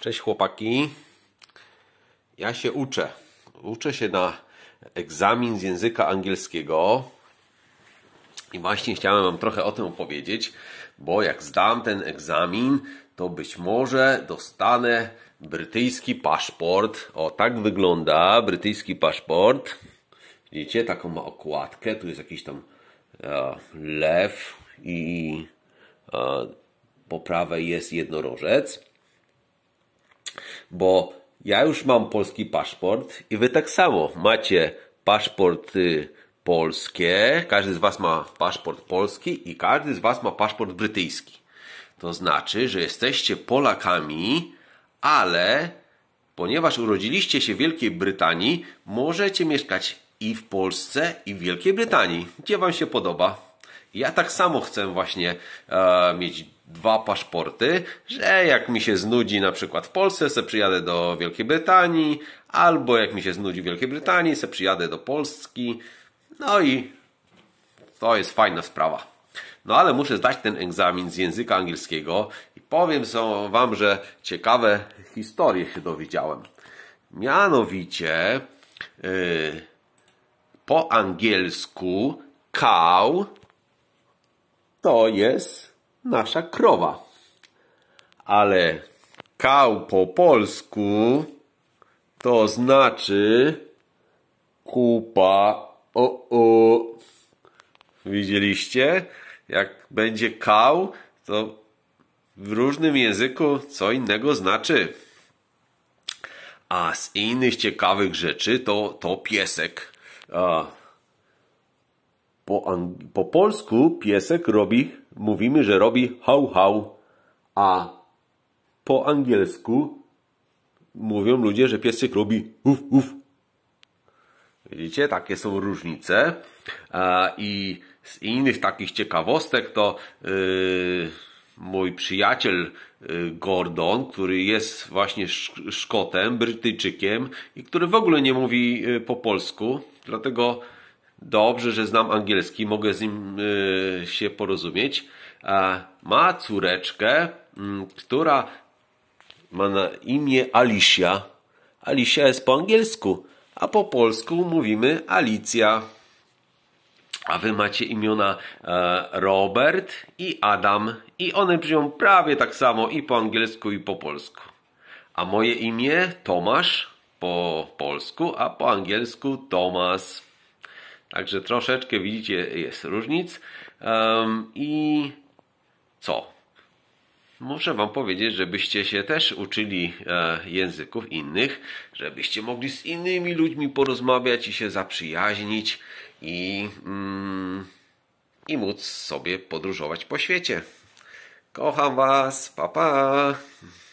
Cześć chłopaki. Ja się uczę. Uczę się na egzamin z języka angielskiego. I właśnie chciałem Wam trochę o tym opowiedzieć, bo jak zdam ten egzamin, to być może dostanę brytyjski paszport. O, tak wygląda brytyjski paszport. Widzicie, taką ma okładkę. Tu jest jakiś tam e, lew i e, po prawej jest jednorożec bo ja już mam polski paszport i wy tak samo macie paszporty polskie, każdy z was ma paszport polski i każdy z was ma paszport brytyjski. To znaczy, że jesteście Polakami, ale ponieważ urodziliście się w Wielkiej Brytanii, możecie mieszkać i w Polsce, i w Wielkiej Brytanii, gdzie wam się podoba. Ja tak samo chcę właśnie e, mieć dwa paszporty, że jak mi się znudzi na przykład w Polsce, se przyjadę do Wielkiej Brytanii, albo jak mi się znudzi w Wielkiej Brytanii, se przyjadę do Polski. No i to jest fajna sprawa. No ale muszę zdać ten egzamin z języka angielskiego i powiem Wam, że ciekawe historie się dowiedziałem. Mianowicie yy, po angielsku cow to jest nasza krowa. Ale kał po polsku to znaczy kupa. O, o. Widzieliście? Jak będzie kał, to w różnym języku co innego znaczy. A z innych ciekawych rzeczy to, to piesek. Po, po polsku piesek robi mówimy, że robi hał hał, a po angielsku mówią ludzie, że piesek robi uf uf. Widzicie, takie są różnice. I z innych takich ciekawostek to y, mój przyjaciel y, Gordon, który jest właśnie Szkotem, Brytyjczykiem i który w ogóle nie mówi y, po polsku, dlatego Dobrze, że znam angielski, mogę z nim y, się porozumieć. ma córeczkę, mm, która ma na imię Alicia. Alicia jest po angielsku, a po polsku mówimy Alicja. A wy macie imiona e, Robert i Adam i one brzmią prawie tak samo i po angielsku i po polsku. A moje imię Tomasz po polsku, a po angielsku Thomas. Także troszeczkę widzicie, jest różnic. Um, I co? Muszę Wam powiedzieć, żebyście się też uczyli e, języków innych, żebyście mogli z innymi ludźmi porozmawiać i się zaprzyjaźnić i, mm, i móc sobie podróżować po świecie. Kocham Was, papa. Pa.